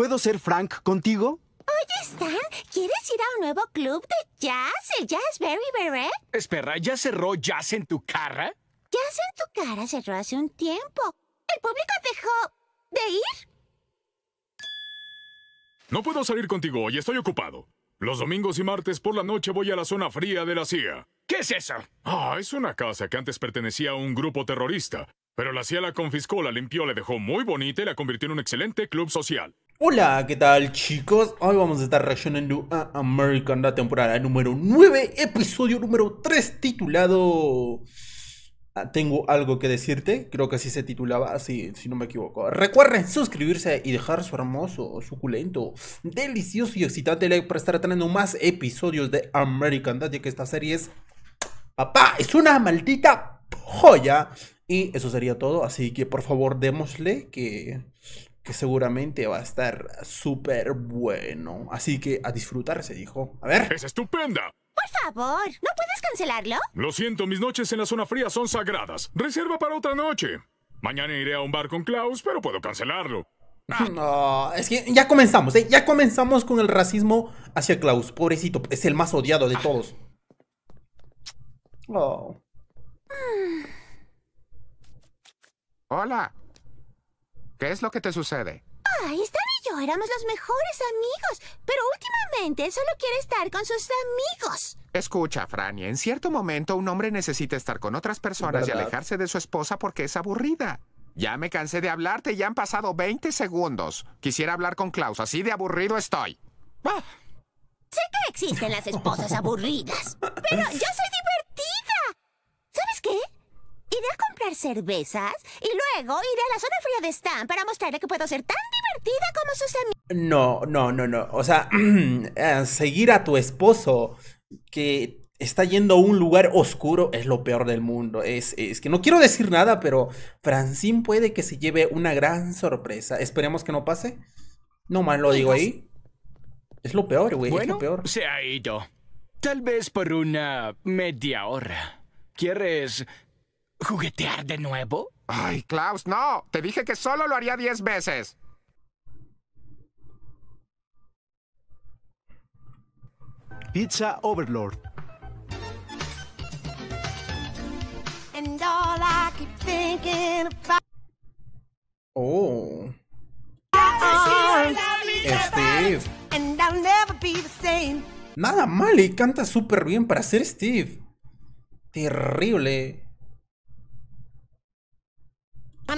¿Puedo ser Frank contigo? Oye, Stan, ¿quieres ir a un nuevo club de jazz? ¿El Jazz Berry Beret? Espera, ¿ya cerró Jazz en tu cara? Jazz en tu cara cerró hace un tiempo. El público dejó de ir. No puedo salir contigo hoy, estoy ocupado. Los domingos y martes por la noche voy a la zona fría de la CIA. ¿Qué es eso? Ah, es una casa que antes pertenecía a un grupo terrorista. Pero la CIA la confiscó, la limpió, la dejó muy bonita y la convirtió en un excelente club social. Hola, ¿qué tal chicos? Hoy vamos a estar reaccionando a American la temporada número 9, episodio número 3 titulado... Ah, tengo algo que decirte, creo que así se titulaba, así, si no me equivoco. Recuerden suscribirse y dejar su hermoso, suculento, delicioso y excitante like para estar teniendo más episodios de American Dad, ya que esta serie es... ¡Papá! ¡Es una maldita joya! Y eso sería todo, así que por favor démosle que que seguramente va a estar súper bueno. Así que a disfrutar, se dijo. A ver. ¡Es estupenda! Por favor, ¿no puedes cancelarlo? Lo siento, mis noches en la zona fría son sagradas. Reserva para otra noche. Mañana iré a un bar con Klaus, pero puedo cancelarlo. Ah. No, es que ya comenzamos, ¿eh? Ya comenzamos con el racismo hacia Klaus. Pobrecito, es el más odiado de todos. Ah. Oh. Hola, ¿Qué es lo que te sucede? Ay, Stan y yo éramos los mejores amigos, pero últimamente él solo quiere estar con sus amigos. Escucha, Franny, en cierto momento un hombre necesita estar con otras personas y alejarse de su esposa porque es aburrida. Ya me cansé de hablarte, ya han pasado 20 segundos. Quisiera hablar con Klaus, así de aburrido estoy. Sé que existen las esposas aburridas, pero yo soy cervezas y luego ir a la zona fría de Stan para mostrarle que puedo ser tan divertida como sus amigos. No, no, no, no. O sea, eh, seguir a tu esposo que está yendo a un lugar oscuro es lo peor del mundo. Es, es, que no quiero decir nada, pero Francine puede que se lleve una gran sorpresa. Esperemos que no pase. No mal lo digo ahí. Es lo peor, güey. es lo peor. Se ha ido. Tal vez por una media hora. ¿Quieres ¿Juguetear de nuevo? Ay, Klaus, no. Te dije que solo lo haría diez veces. Pizza Overlord. Oh. Steve. Nada mal y canta súper bien para ser Steve. Terrible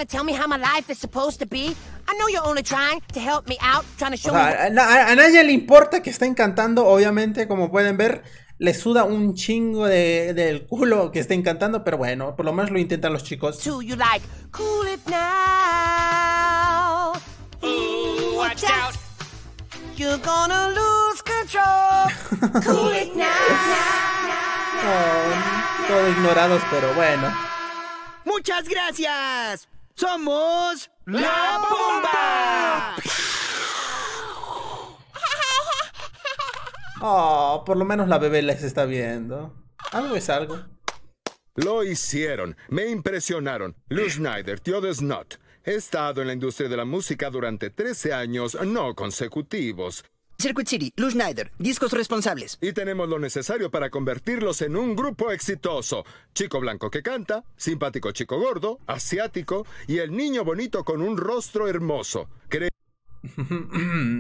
to tell me how my life is supposed to be? I know you're only trying to help me out, trying to show o sea, me... a, a, nadie le importa que estén cantando, obviamente, como pueden ver, le suda un chingo de, del culo que estén cantando, pero bueno, por lo menos lo intentan los chicos. Too, you like, cool it now. Ooh, watch out. You're gonna lose control. cool it now. oh, todo ignorados, pero bueno. Muchas gracias. Somos la Pumba! Oh, por lo menos la bebé les está viendo. Algo es algo. Lo hicieron. Me impresionaron. Lou Schneider, tío de Snot. He estado en la industria de la música durante 13 años no consecutivos. Circuit City, Lou Schneider, discos responsables. Y tenemos lo necesario para convertirlos en un grupo exitoso. Chico blanco que canta, simpático chico gordo, asiático y el niño bonito con un rostro hermoso.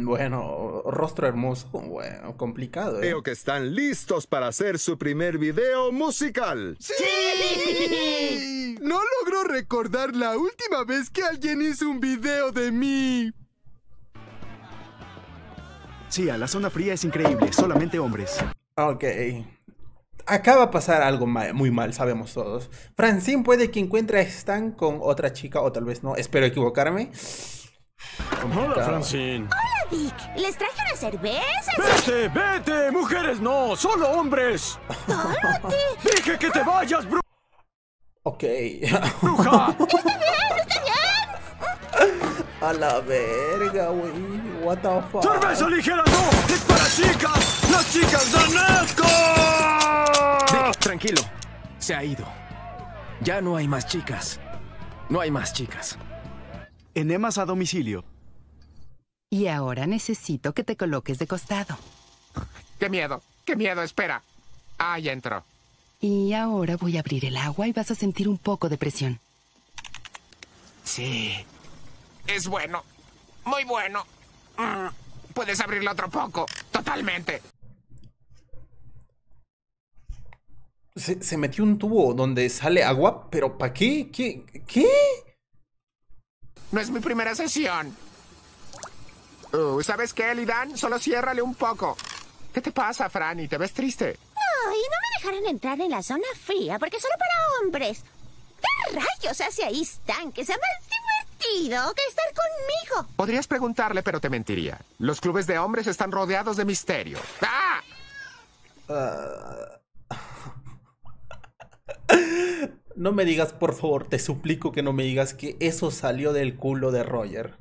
bueno, rostro hermoso, bueno, complicado. ¿eh? Creo que están listos para hacer su primer video musical. ¡Sí! No logro recordar la última vez que alguien hizo un video de mí. Sí, la zona fría es increíble, solamente hombres. Ok. Acaba a pasar algo muy mal, sabemos todos. Francine puede que encuentre a Stan con otra chica o tal vez no. Espero equivocarme. Hola, Francine. Hola, Dick, Les traje una cerveza. Vete, vete. Mujeres no, solo hombres. Dije que te vayas, bruja. Ok. Bruja. A la verga, güey. What the fuck. ¡Cerveza ligera no! ¡Es para chicas! ¡Las chicas dan asco! Tranquilo. Se ha ido. Ya no hay más chicas. No hay más chicas. Enemas a domicilio. Y ahora necesito que te coloques de costado. ¡Qué miedo! ¡Qué miedo! Espera. Ahí entro. entró. Y ahora voy a abrir el agua y vas a sentir un poco de presión. Sí, es bueno. Muy bueno. Mm, puedes abrirlo otro poco. Totalmente. Se, metió un tubo donde sale agua, pero ¿para qué? ¿Qué? ¿Qué? No es mi primera sesión. Oh, ¿Sabes qué, Elidan? Solo ciérrale un poco. ¿Qué te pasa, Franny? ¿Te ves triste? y no me dejaron entrar en la zona fría porque solo para hombres. ¿Qué rayos hace ahí Stan? Que se que estar conmigo. Podrías preguntarle, pero te mentiría. Los clubes de hombres están rodeados de misterio. ¡Ah! no me digas, por favor, te suplico que no me digas que eso salió del culo de Roger.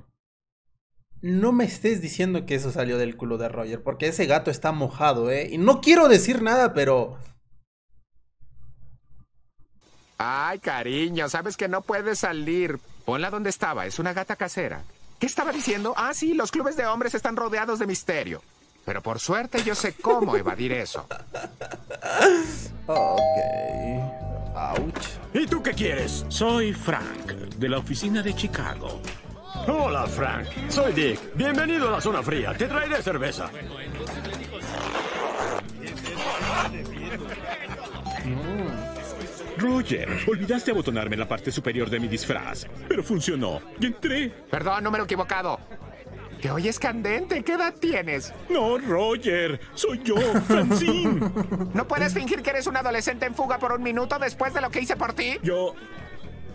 No me estés diciendo que eso salió del culo de Roger, porque ese gato está mojado, ¿eh? Y no quiero decir nada, pero... Ay, cariño, sabes que no puedes salir, Hola donde estaba, es una gata casera. ¿Qué estaba diciendo? Ah, sí, los clubes de hombres están rodeados de misterio. Pero por suerte yo sé cómo evadir eso. Ok. Ouch. ¿Y tú qué quieres? Soy Frank, de la oficina de Chicago. Hola, Frank. Soy Dick. Bienvenido a la zona fría. Te traeré cerveza. Roger, olvidaste abotonarme la parte superior de mi disfraz, pero funcionó y entré. Perdón, número equivocado. Te oyes candente, ¿qué edad tienes? No, Roger, soy yo, Francine. ¿No puedes fingir que eres un adolescente en fuga por un minuto después de lo que hice por ti? Yo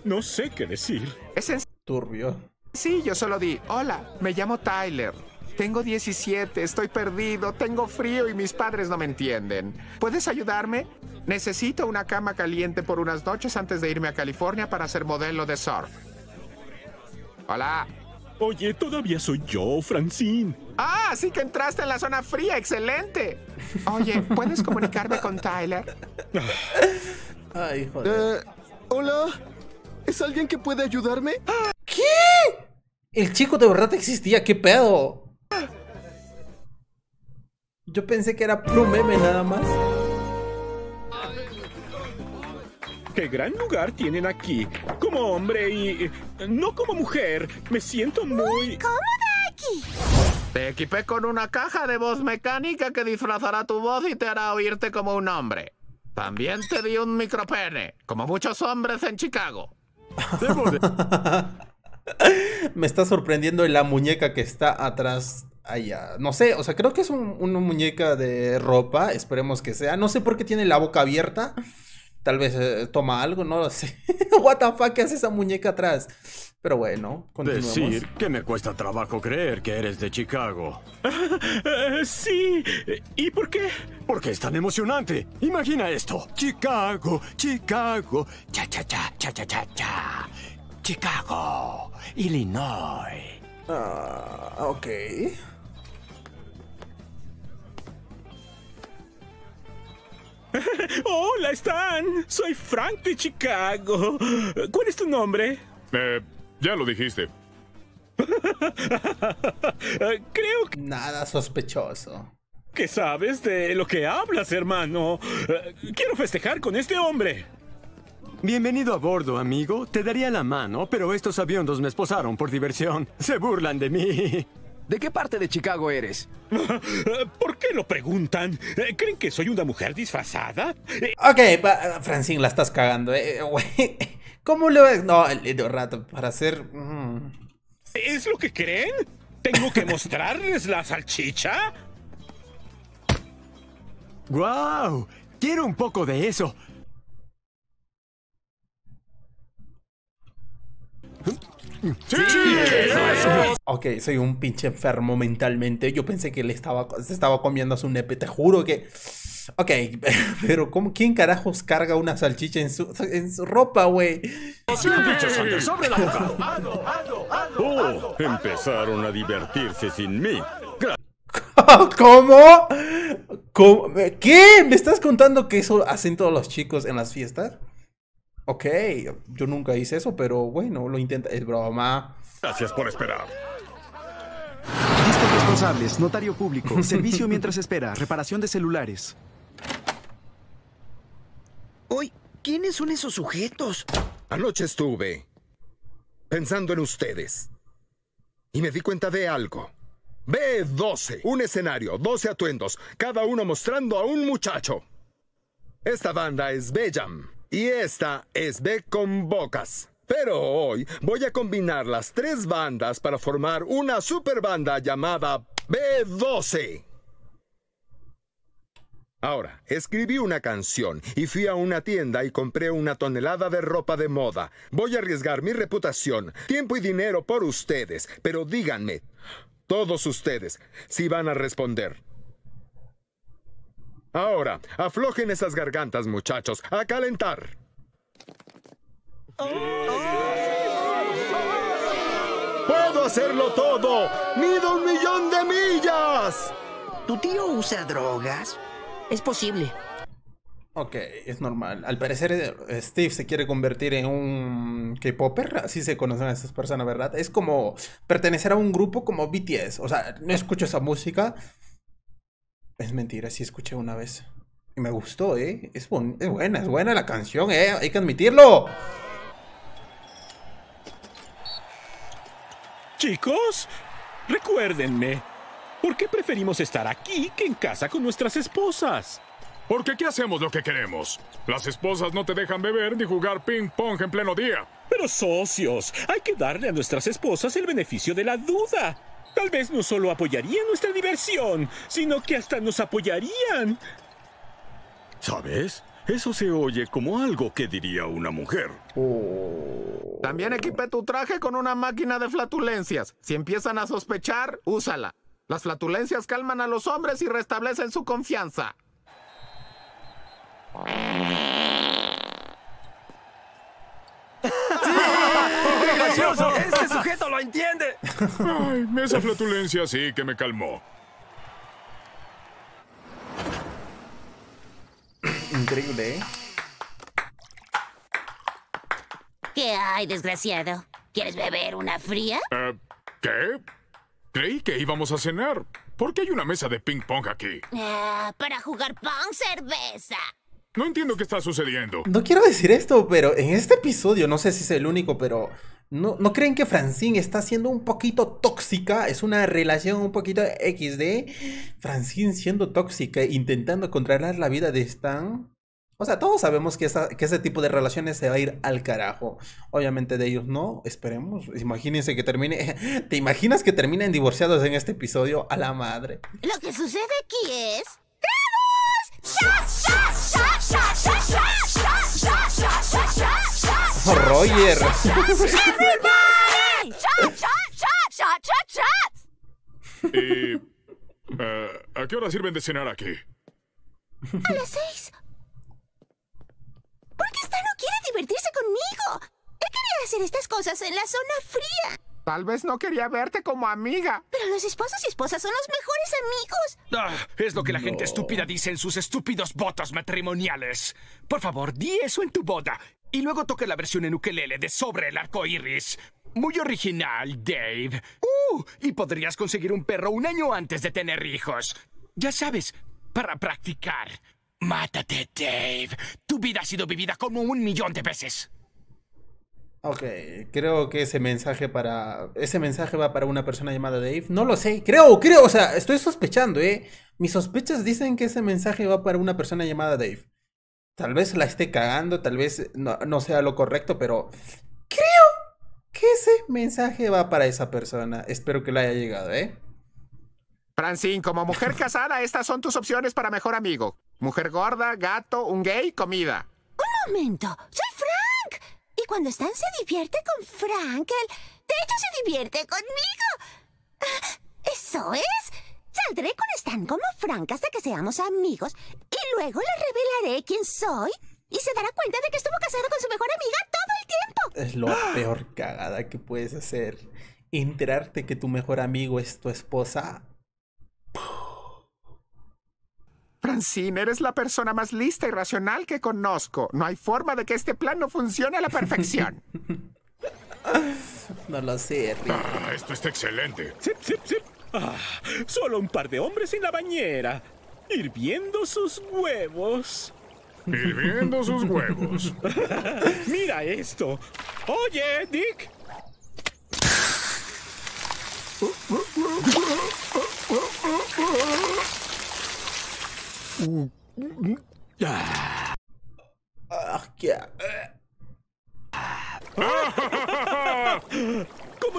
no sé qué decir. Es en... Turbio. Sí, yo solo di, hola, me llamo Tyler. Tengo 17, estoy perdido, tengo frío y mis padres no me entienden. ¿Puedes ayudarme? Necesito una cama caliente por unas noches antes de irme a California para ser modelo de surf. Hola. Oye, todavía soy yo, Francine. Ah, sí que entraste en la zona fría, excelente. Oye, ¿puedes comunicarme con Tyler? Ay, joder. Eh, hola. ¿Es alguien que puede ayudarme? ¿Qué? El chico de verdad existía, qué pedo. Yo pensé que era Plumeme nada más. qué gran lugar tienen aquí. Como hombre y... no como mujer, me siento muy... Muy cómoda aquí. Te equipé con una caja de voz mecánica que disfrazará tu voz y te hará oírte como un hombre. También te di un micropene, como muchos hombres en Chicago. me está sorprendiendo la muñeca que está atrás allá. No sé, o sea, creo que es una muñeca de ropa, esperemos que sea. No sé por qué tiene la boca abierta. Tal vez eh, toma algo, no lo sé. What the fuck, ¿qué hace esa muñeca atrás? Pero bueno, continuemos. Decir que me cuesta trabajo creer que eres de Chicago. Eh, sí. ¿Y por qué? Porque es tan emocionante. Imagina esto. Chicago, Chicago, cha cha cha cha cha cha Chicago, Illinois. Ah, ok. Hola, Stan. Soy Frank de Chicago. ¿Cuál es tu nombre? Eh, ya lo dijiste. Creo que... Nada sospechoso. ¿Qué sabes de lo que hablas, hermano? Eh, quiero festejar con este hombre. Bienvenido a bordo, amigo. Te daría la mano, pero estos aviondos me esposaron por diversión. Se burlan de mí. ¿De qué parte de Chicago eres? ¿Por qué lo preguntan? Eh, ¿Creen que soy una mujer disfrazada? Eh, ok, Francine, la estás cagando, eh, ¿Cómo lo ves? No, rato, para hacer. Mm. ¿Es lo que creen? ¿Tengo que mostrarles la salchicha? ¡Wow! Quiero un poco de eso. Sí, Ok, soy un pinche enfermo mentalmente. Yo pensé que le estaba, se estaba comiendo a su nepe. Te juro que. Ok, pero ¿cómo, ¿quién carajos carga una salchicha en su, en su ropa, güey? empezaron a divertirse sin mí. ¿Cómo? ¿Qué? ¿Me estás contando que eso hacen todos los chicos en las fiestas? Ok, yo nunca hice eso, pero bueno, lo intenta. Es broma. Gracias por esperar. Listos responsables, notario público, servicio mientras espera, reparación de celulares. Hoy, ¿quiénes son esos sujetos? Anoche estuve pensando en ustedes y me di cuenta de algo. B12, un escenario, 12 atuendos, cada uno mostrando a un muchacho. Esta banda es Bellam. Y esta es B con bocas. Pero hoy voy a combinar las tres bandas para formar una super banda llamada B12. Ahora, escribí una canción y fui a una tienda y compré una tonelada de ropa de moda. Voy a arriesgar mi reputación, tiempo y dinero por ustedes, pero díganme, todos ustedes, si van a responder. Ahora, aflojen esas gargantas, muchachos. A calentar. ¡Puedo hacerlo todo! ¡Mido un millón de millas! ¿Tu tío usa drogas? Es posible. Ok, es normal. Al parecer eh, Steve se quiere convertir en un K-Popper, así se conocen a esas personas, ¿verdad? Es como pertenecer a un grupo como BTS. O sea, no escucho esa música, es mentira, sí escuché una vez. Y me gustó, ¿eh? Es, buena, es buena la canción, ¿eh? Hay que admitirlo. Chicos, recuérdenme. ¿Por qué preferimos estar aquí que en casa con nuestras esposas? Porque aquí hacemos lo que queremos. Las esposas no te dejan beber ni jugar ping-pong en pleno día. Pero socios, hay que darle a nuestras esposas el beneficio de la duda. Tal vez no solo apoyarían nuestra diversión, sino que hasta nos apoyarían. ¿Sabes? Eso se oye como algo que diría una mujer. Oh. También equipe tu traje con una máquina de flatulencias. Si empiezan a sospechar, úsala. Las flatulencias calman a los hombres y restablecen su confianza. ¡Qué gracioso! ¡Este sujeto lo entiende! Ay, esa flatulencia sí que me calmó. Increíble, ¿eh? ¿Qué hay, desgraciado? ¿Quieres beber una fría? Eh, ¿Qué? Creí que íbamos a cenar. ¿Por qué hay una mesa de ping-pong aquí? Ah, para jugar pong cerveza. No entiendo qué está sucediendo. No quiero decir esto, pero en este episodio, no sé si es el único, pero ¿No, creen que Francine está siendo un poquito tóxica? Es una relación un poquito XD. Francine siendo tóxica, intentando controlar la vida de Stan. O sea, todos sabemos que, ese tipo de relaciones se va a ir al carajo. Obviamente de ellos no, esperemos. Imagínense que termine. ¿Te imaginas que terminen divorciados en este episodio? A la madre. Lo que sucede aquí es. ¡Sha! ¡Sha! ¡Sha! ¡Sha! Roger. ¿Y eh, a qué hora sirven de cenar aquí? A las seis. ¿Por qué esta no quiere divertirse conmigo. qué quería hacer estas cosas en la zona fría. Tal vez no quería verte como amiga. Pero los esposos y esposas son los mejores amigos. Ah, es lo que la gente estúpida dice en sus estúpidos votos matrimoniales. Por favor, di eso en tu boda. Y luego toque la versión en ukelele de Sobre el arco iris. Muy original, Dave. ¡Uh! Y podrías conseguir un perro un año antes de tener hijos. Ya sabes, para practicar. Mátate, Dave. Tu vida ha sido vivida como un millón de veces. Ok, creo que ese mensaje para. Ese mensaje va para una persona llamada Dave. No lo sé. Creo, creo, o sea, estoy sospechando, eh. Mis sospechas dicen que ese mensaje va para una persona llamada Dave. Tal vez la esté cagando, tal vez no, sea lo correcto, pero creo que ese mensaje va para esa persona. Espero que le haya llegado, ¿eh? Francine, como mujer casada, estas son tus opciones para mejor amigo. Mujer gorda, gato, un gay, comida. Un momento, y cuando Stan se divierte con Frank, de hecho se divierte conmigo. Ah, ¡Eso es! Saldré con Stan como Frank hasta que seamos amigos y luego le revelaré quién soy y se dará cuenta de que estuvo casado con su mejor amiga todo el tiempo. Es lo ¡Ah! peor cagada que puedes hacer. Enterarte que tu mejor amigo es tu esposa. Francine, eres la persona más lista y racional que conozco. No hay forma de que este plan no funcione a la perfección. no lo sé, Rick. Ah, esto está excelente. Ah, solo un par de hombres en la bañera, hirviendo sus huevos. Hirviendo sus huevos. Mira esto. Oye, Dick. ¿Cómo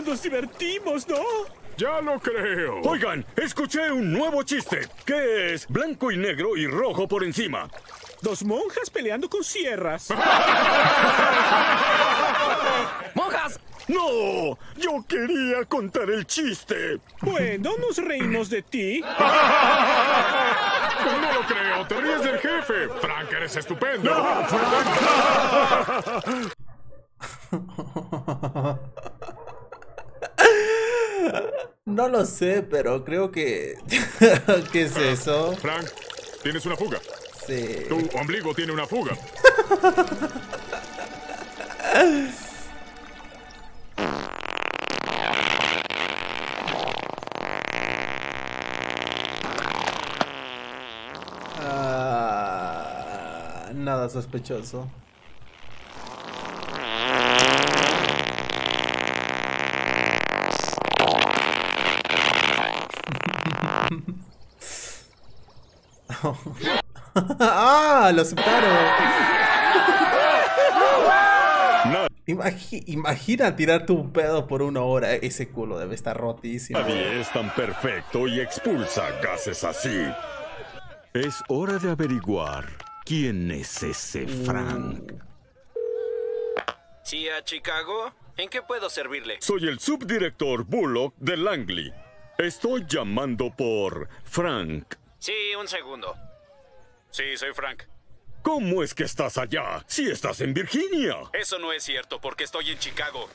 nos divertimos, no? Ya lo creo. Oigan, escuché un nuevo chiste, ¿Qué es blanco y negro y rojo por encima. Dos monjas peleando con sierras. ¡Monjas! No, yo quería contar el chiste. Bueno, nos reímos de ti. ¡No te ríes del jefe! ¡Frank, eres estupendo! ¡No, lo sé, pero creo que... ¿Qué es ah, eso? Frank, tienes una fuga. Sí. Tu ombligo tiene una fuga. sospechoso. ¡Ah! ¡Lo aceptaron! Imagina, imagina tirar tu pedo por una hora. Ese culo debe estar rotísimo. Nadie es tan perfecto y expulsa gases así. Es hora de averiguar ¿Quién es ese Frank? Sí, a Chicago. ¿En qué puedo servirle? Soy el subdirector Bullock de Langley. Estoy llamando por Frank. Sí, un segundo. Sí, soy Frank. ¿Cómo es que estás allá? Si estás en Virginia. Eso no es cierto porque estoy en Chicago.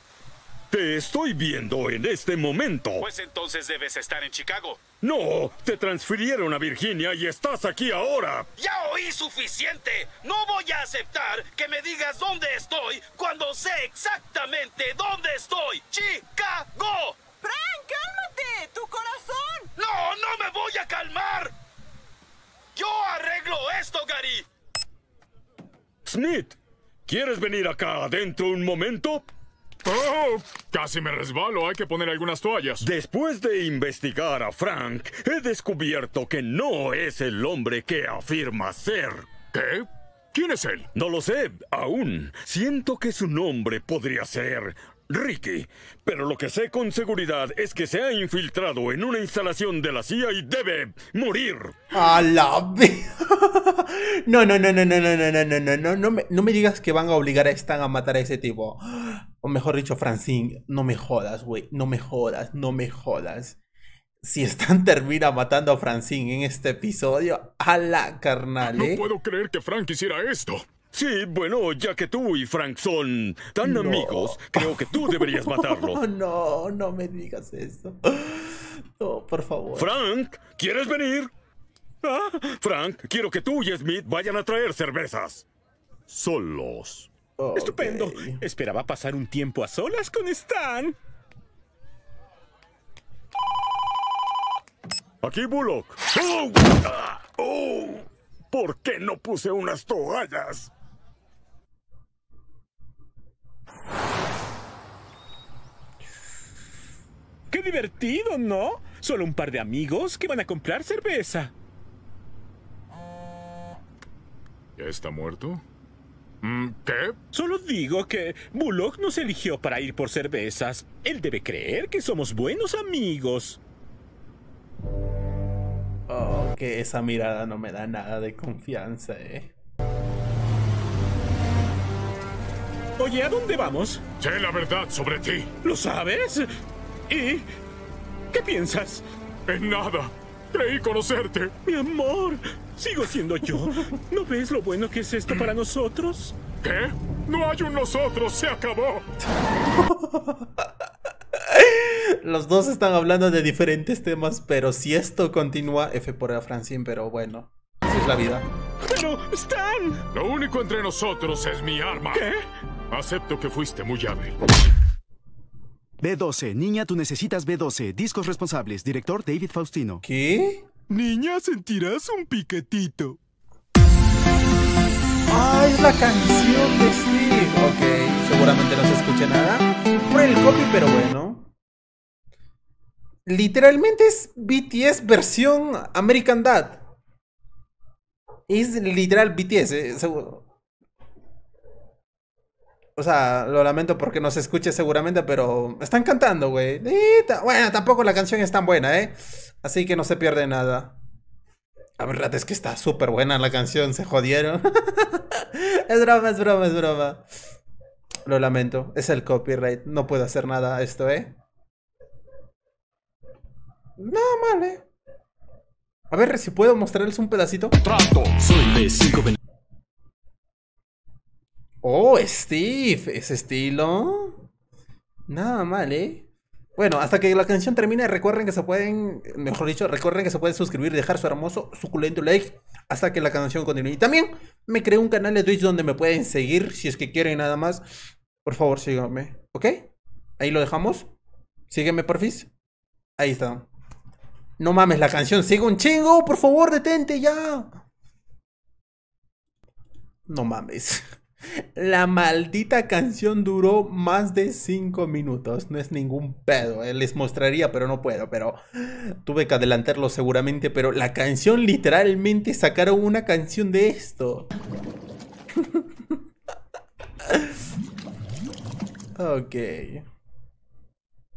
Te estoy viendo en este momento. Pues entonces debes estar en Chicago. No, te transfirieron a Virginia y estás aquí ahora. Ya oí suficiente. No voy a aceptar que me digas dónde estoy cuando sé exactamente dónde estoy. Chicago. Frank, cálmate. Tu corazón. No, no me voy a calmar. Yo arreglo esto, Gary. Smith, ¿quieres venir acá adentro un momento? Oh, casi me resbalo, hay que poner algunas toallas. Después de investigar a Frank, he descubierto que no es el hombre que afirma ser. ¿Qué? ¿Quién es él? No lo sé, aún. Siento que su nombre podría ser Ricky, pero lo que sé con seguridad es que se ha infiltrado en una instalación de la CIA y debe morir. A la No, no, no, no, no, no, no, no, no, no, no, no me, no me digas que van a obligar a Stan a matar a ese tipo. O mejor dicho, Francine, no me jodas, güey, no me jodas, no me jodas. Si están termina matando a Francine en este episodio, a la carnal, No puedo creer que Frank hiciera esto. Sí, bueno, ya que tú y Frank son tan amigos, creo que tú deberías matarlo. no, no me digas eso. No, por favor. Frank, ¿quieres venir? Ah, Frank, quiero que tú y Smith vayan a traer cervezas. Solos. Estupendo. Esperaba pasar un tiempo a solas con Stan. Aquí Bullock. Oh. Ah. Oh. ¿Por qué no puse unas toallas? ¡Qué divertido, ¿no? Solo un par de amigos que van a comprar cerveza. ¿Ya está muerto? Mm, ¿Qué? Solo digo que Bullock nos eligió para ir por cervezas. Él debe creer que somos buenos amigos. Oh, que esa mirada no me da nada de confianza, eh. Oye, ¿a dónde vamos? Sé la verdad sobre ti. ¿Lo sabes? ¿Y qué piensas? En nada. Creí conocerte. Mi amor, sigo siendo yo. ¿No ves lo bueno que es esto para nosotros? ¿Qué? No hay un nosotros, se acabó. Los dos están hablando de diferentes temas, pero si esto continúa, F por a Francine, pero bueno, así es la vida. ¡Pero, Stan! Lo único entre nosotros es mi arma. ¿Qué? Acepto que fuiste muy hábil. B12, niña, tú necesitas B12. Discos responsables, director David Faustino. ¿Qué? Niña, sentirás un piquetito. Ah, es la canción de Steve. Ok, seguramente no se escucha nada. Por el copy, pero bueno. Literalmente es BTS versión American Dad. Es literal BTS, eh, seguro. O sea, lo lamento porque no se escuche seguramente, pero están cantando, güey. Bueno, tampoco la canción es tan buena, ¿eh? Así que no se pierde nada. La verdad es que está súper buena la canción, se jodieron. es broma, es broma, es broma. Lo lamento, es el copyright. No puedo hacer nada a esto, ¿eh? Nada mal, ¿eh? A ver si puedo mostrarles un pedacito. Trato, soy de Oh, Steve, ese estilo. Nada mal, ¿eh? Bueno, hasta que la canción termine, recuerden que se pueden, mejor dicho, recuerden que se pueden suscribir, dejar su hermoso, suculento like hasta que la canción continúe. Y también me creé un canal de Twitch donde me pueden seguir si es que quieren nada más. Por favor, síganme, ¿ok? Ahí lo dejamos. Sígueme, porfis. Ahí está. No mames, la canción sigue un chingo, por favor, detente ya. No mames. La maldita canción duró más de 5 minutos. No es ningún pedo. Eh, les mostraría, pero no puedo. Pero tuve que adelantarlo seguramente. Pero la canción literalmente sacaron una canción de esto. ok.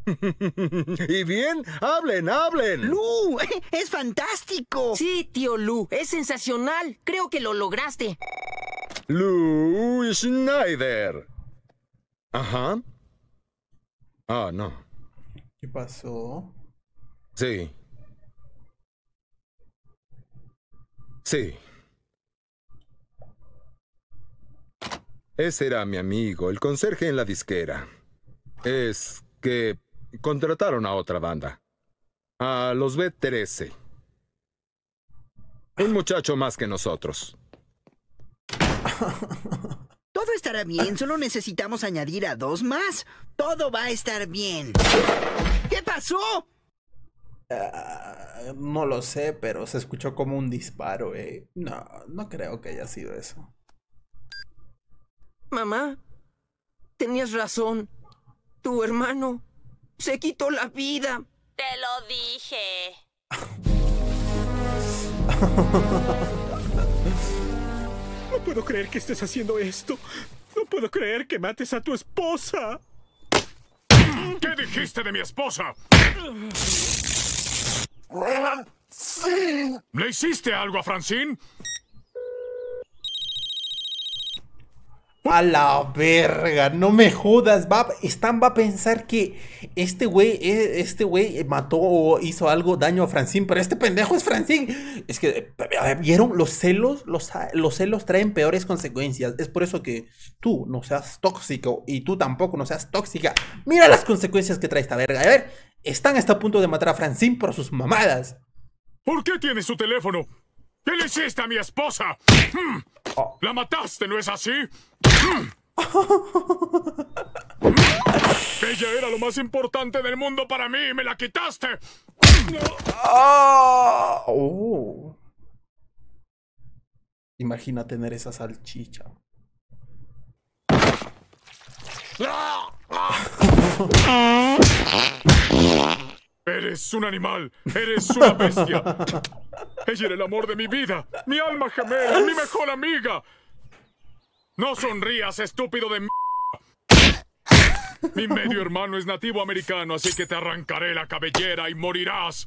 y bien, hablen, hablen. Lu, es fantástico. Sí, tío Lu, es sensacional. Creo que lo lograste. Louis Schneider. Ajá. Ah, no. ¿Qué pasó? Sí. Sí. Ese era mi amigo, el conserje en la disquera. Es que contrataron a otra banda. A los B-13. Un muchacho más que nosotros. Todo estará bien, solo necesitamos añadir a dos más. Todo va a estar bien. ¿Qué pasó? Ah, no lo sé, pero se escuchó como un disparo, eh. No, no creo que haya sido eso. Mamá, tenías razón. Tu hermano se quitó la vida. Te lo dije. ¡No puedo creer que estés haciendo esto. No puedo creer que mates a tu esposa. ¿Qué dijiste de mi esposa? ¿Le hiciste algo a Francine? A la verga, no me jodas. Va, Stan va a pensar que este güey, eh, este güey mató o hizo algo daño a Francine, pero este pendejo es Francine. Es que, ¿vieron? Los celos, los, celos traen peores consecuencias. Es por eso que tú no seas tóxico y tú tampoco no seas tóxica. Mira las consecuencias que trae esta verga. A ver, Stan está a punto de matar a Francine por sus mamadas. ¿Por qué tiene su teléfono? ¡Él es esta, mi esposa! Mm. ¡La mataste, ¿no es así? Ella era lo más importante del mundo para mí me la quitaste. Ah, uh. Imagina tener esa salchicha. Ah, ah. Eres un animal, eres una bestia. Ella era el amor de mi vida, mi alma gemela, mi mejor amiga. No sonrías, estúpido de m Mi medio hermano es nativo americano, así que te arrancaré la cabellera y morirás.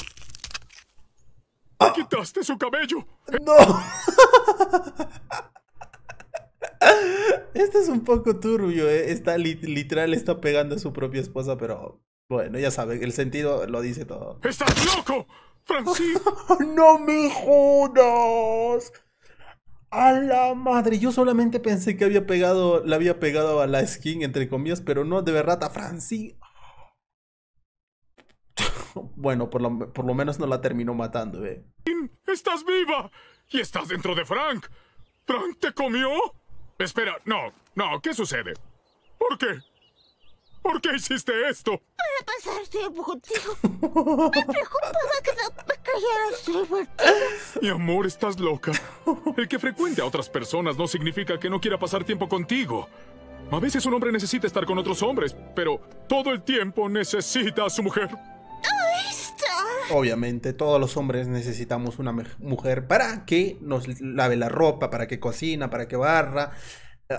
¡Quitaste su cabello! ¡No! Este es un poco turbio, ¿eh? está literal, está pegando a su propia esposa, pero bueno, ya saben, el sentido lo dice todo. ¡Estás loco! francis, ¡No me jodas! A la madre, yo solamente pensé que había pegado, la había pegado a la skin, entre comillas, pero no, de verdad, a Franci. bueno, por lo, menos no la terminó matando, eh. ¡Estás viva! ¡Y estás dentro de Frank! ¿Frank te comió? Espera, no, no, ¿qué sucede? ¿Por qué? ¿Por qué hiciste esto? Para pasar tiempo contigo. Me preocupaba que no me cayeras Mi amor, estás loca. El que frecuente a otras personas no significa que no quiera pasar tiempo contigo. A veces un hombre necesita estar con otros hombres, pero todo el tiempo necesita a su mujer. Obviamente todos los hombres necesitamos una mujer para que nos lave la ropa, para que cocina, para que barra,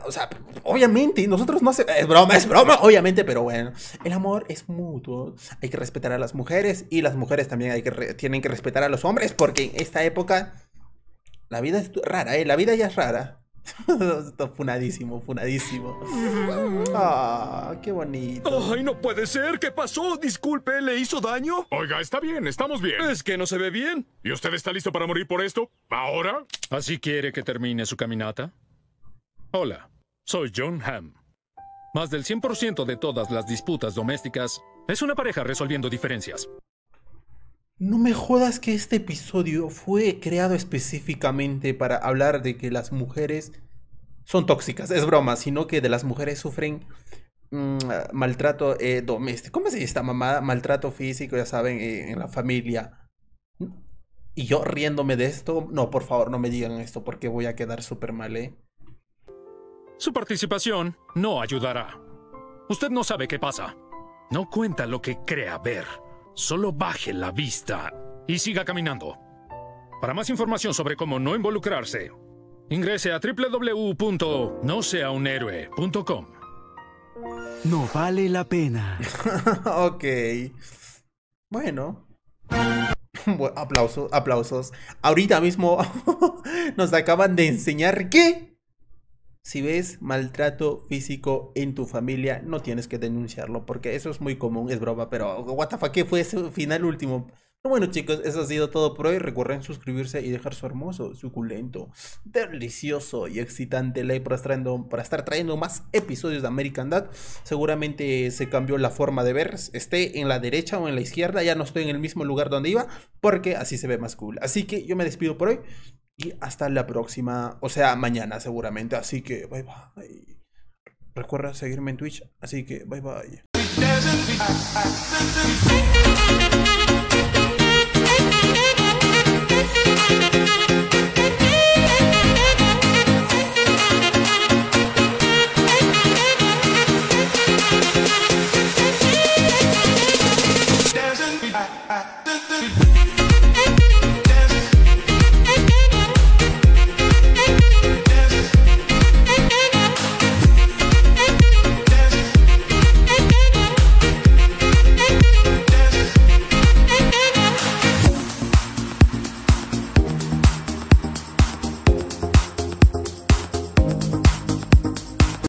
o sea, obviamente, nosotros no hacemos Es broma, es broma, obviamente, pero bueno. El amor es mutuo. Hay que respetar a las mujeres y las mujeres también hay que tienen que respetar a los hombres porque en esta época la vida es rara, ¿eh? La vida ya es rara. funadísimo, funadísimo. Ah, qué bonito. Ay, no puede ser. ¿Qué pasó? Disculpe, ¿le hizo daño? Oiga, está bien, estamos bien. Es que no se ve bien. ¿Y usted está listo para morir por esto? ¿Ahora? ¿Así quiere que termine su caminata? Hola, soy John Hamm. Más del 100% de todas las disputas domésticas es una pareja resolviendo diferencias. No me jodas que este episodio fue creado específicamente para hablar de que las mujeres son tóxicas, es broma, sino que de las mujeres sufren mm, maltrato eh, doméstico. ¿Cómo se dice esta mamada? Maltrato físico, ya saben, eh, en la familia. Y yo riéndome de esto, no, por favor, no me digan esto porque voy a quedar súper mal, ¿eh? Su participación no ayudará. Usted no sabe qué pasa. No cuenta lo que crea ver. Solo baje la vista y siga caminando. Para más información sobre cómo no involucrarse, ingrese a www.noseaunhéroe.com. No vale la pena. ok. Bueno. aplausos, aplausos. Ahorita mismo nos acaban de enseñar que si ves maltrato físico en tu familia, no tienes que denunciarlo, porque eso es muy común, es broma, pero what ¿qué fue ese final último? bueno chicos, eso ha sido todo por hoy. Recuerden suscribirse y dejar su hermoso, suculento, delicioso y excitante like para, para estar trayendo más episodios de American Dad. Seguramente se cambió la forma de ver, esté en la derecha o en la izquierda, ya no estoy en el mismo lugar donde iba, porque así se ve más cool. Así que yo me despido por hoy. Y hasta la próxima, o sea, mañana seguramente. Así que bye bye. Recuerda seguirme en Twitch. Así que bye bye.